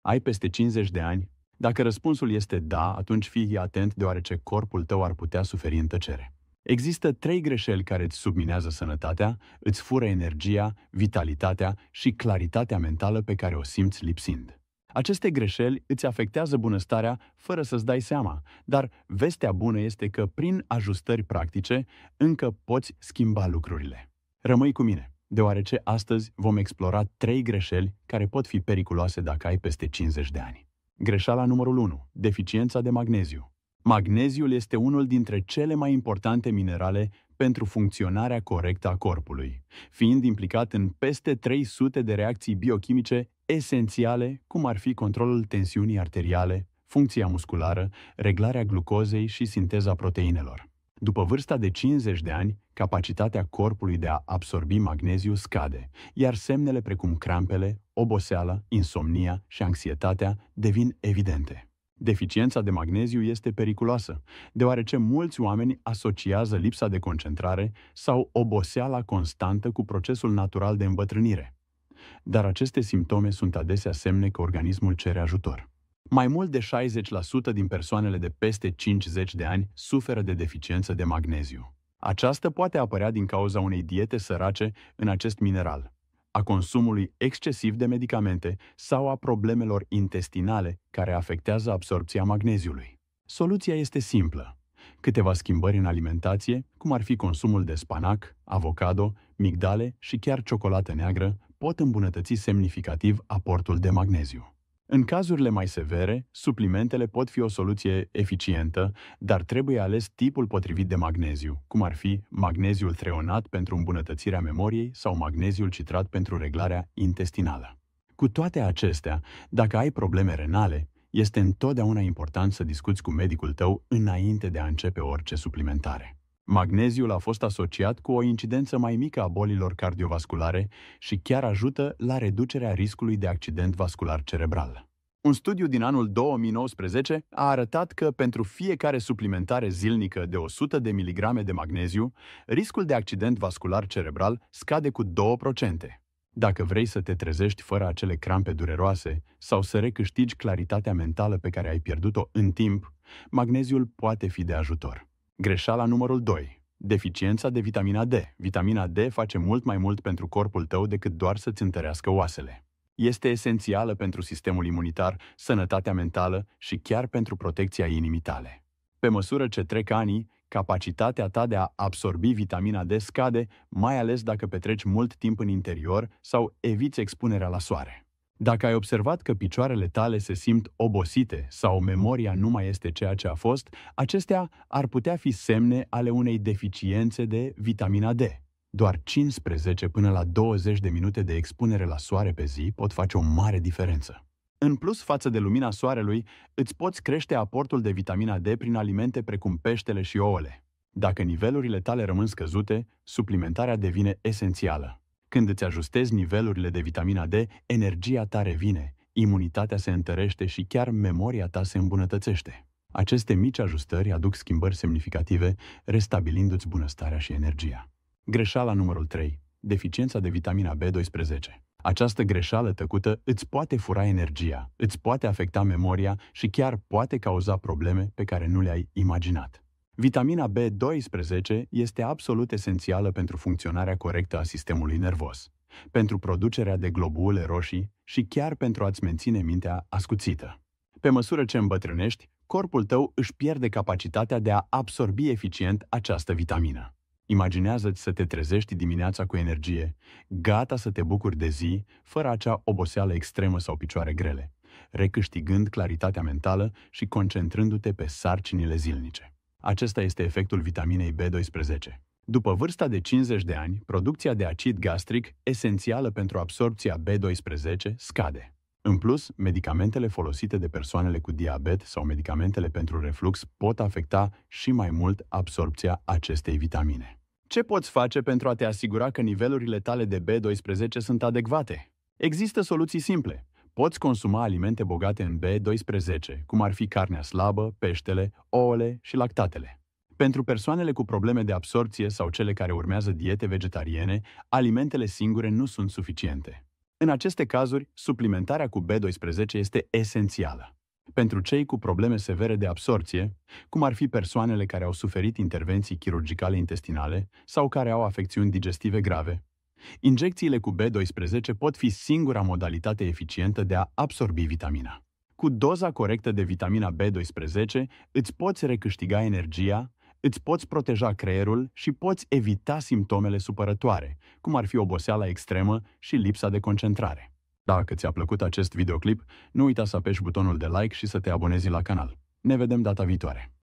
Ai peste 50 de ani? Dacă răspunsul este da, atunci fii atent deoarece corpul tău ar putea suferi în tăcere. Există trei greșeli care îți subminează sănătatea, îți fură energia, vitalitatea și claritatea mentală pe care o simți lipsind. Aceste greșeli îți afectează bunăstarea fără să-ți dai seama, dar vestea bună este că prin ajustări practice încă poți schimba lucrurile. Rămâi cu mine! deoarece astăzi vom explora trei greșeli care pot fi periculoase dacă ai peste 50 de ani. Greșeala numărul 1. Deficiența de magneziu. Magneziul este unul dintre cele mai importante minerale pentru funcționarea corectă a corpului, fiind implicat în peste 300 de reacții biochimice esențiale, cum ar fi controlul tensiunii arteriale, funcția musculară, reglarea glucozei și sinteza proteinelor. După vârsta de 50 de ani, capacitatea corpului de a absorbi magneziu scade, iar semnele precum crampele, oboseala, insomnia și anxietatea devin evidente. Deficiența de magneziu este periculoasă, deoarece mulți oameni asociază lipsa de concentrare sau oboseala constantă cu procesul natural de îmbătrânire. Dar aceste simptome sunt adesea semne că organismul cere ajutor. Mai mult de 60% din persoanele de peste 50 de ani suferă de deficiență de magneziu. Aceasta poate apărea din cauza unei diete sărace în acest mineral, a consumului excesiv de medicamente sau a problemelor intestinale care afectează absorpția magneziului. Soluția este simplă. Câteva schimbări în alimentație, cum ar fi consumul de spanac, avocado, migdale și chiar ciocolată neagră, pot îmbunătăți semnificativ aportul de magneziu. În cazurile mai severe, suplimentele pot fi o soluție eficientă, dar trebuie ales tipul potrivit de magneziu, cum ar fi magneziul treonat pentru îmbunătățirea memoriei sau magneziul citrat pentru reglarea intestinală. Cu toate acestea, dacă ai probleme renale, este întotdeauna important să discuți cu medicul tău înainte de a începe orice suplimentare. Magneziul a fost asociat cu o incidență mai mică a bolilor cardiovasculare și chiar ajută la reducerea riscului de accident vascular cerebral. Un studiu din anul 2019 a arătat că pentru fiecare suplimentare zilnică de 100 de miligrame de magneziu, riscul de accident vascular cerebral scade cu 2%. Dacă vrei să te trezești fără acele crampe dureroase sau să recâștigi claritatea mentală pe care ai pierdut-o în timp, magneziul poate fi de ajutor. Greșeala numărul 2. Deficiența de vitamina D. Vitamina D face mult mai mult pentru corpul tău decât doar să-ți întărească oasele. Este esențială pentru sistemul imunitar, sănătatea mentală și chiar pentru protecția inimii tale. Pe măsură ce trec anii, capacitatea ta de a absorbi vitamina D scade, mai ales dacă petreci mult timp în interior sau eviți expunerea la soare. Dacă ai observat că picioarele tale se simt obosite sau memoria nu mai este ceea ce a fost, acestea ar putea fi semne ale unei deficiențe de vitamina D. Doar 15 până la 20 de minute de expunere la soare pe zi pot face o mare diferență. În plus față de lumina soarelui, îți poți crește aportul de vitamina D prin alimente precum peștele și ouăle. Dacă nivelurile tale rămân scăzute, suplimentarea devine esențială. Când îți ajustezi nivelurile de vitamina D, energia ta revine, imunitatea se întărește și chiar memoria ta se îmbunătățește. Aceste mici ajustări aduc schimbări semnificative, restabilindu-ți bunăstarea și energia. Greșeala numărul 3. Deficiența de vitamina B12. Această greșeală tăcută îți poate fura energia, îți poate afecta memoria și chiar poate cauza probleme pe care nu le-ai imaginat. Vitamina B12 este absolut esențială pentru funcționarea corectă a sistemului nervos, pentru producerea de globule roșii și chiar pentru a-ți menține mintea ascuțită. Pe măsură ce îmbătrânești, corpul tău își pierde capacitatea de a absorbi eficient această vitamină. Imaginează-ți să te trezești dimineața cu energie, gata să te bucuri de zi, fără acea oboseală extremă sau picioare grele, recâștigând claritatea mentală și concentrându-te pe sarcinile zilnice. Acesta este efectul vitaminei B12. După vârsta de 50 de ani, producția de acid gastric, esențială pentru absorpția B12, scade. În plus, medicamentele folosite de persoanele cu diabet sau medicamentele pentru reflux pot afecta și mai mult absorpția acestei vitamine. Ce poți face pentru a te asigura că nivelurile tale de B12 sunt adecvate? Există soluții simple. Poți consuma alimente bogate în B12, cum ar fi carnea slabă, peștele, ouăle și lactatele. Pentru persoanele cu probleme de absorție sau cele care urmează diete vegetariene, alimentele singure nu sunt suficiente. În aceste cazuri, suplimentarea cu B12 este esențială. Pentru cei cu probleme severe de absorție, cum ar fi persoanele care au suferit intervenții chirurgicale intestinale sau care au afecțiuni digestive grave, Injecțiile cu B12 pot fi singura modalitate eficientă de a absorbi vitamina. Cu doza corectă de vitamina B12 îți poți recâștiga energia, îți poți proteja creierul și poți evita simptomele supărătoare, cum ar fi oboseala extremă și lipsa de concentrare. Dacă ți-a plăcut acest videoclip, nu uita să apeși butonul de like și să te abonezi la canal. Ne vedem data viitoare!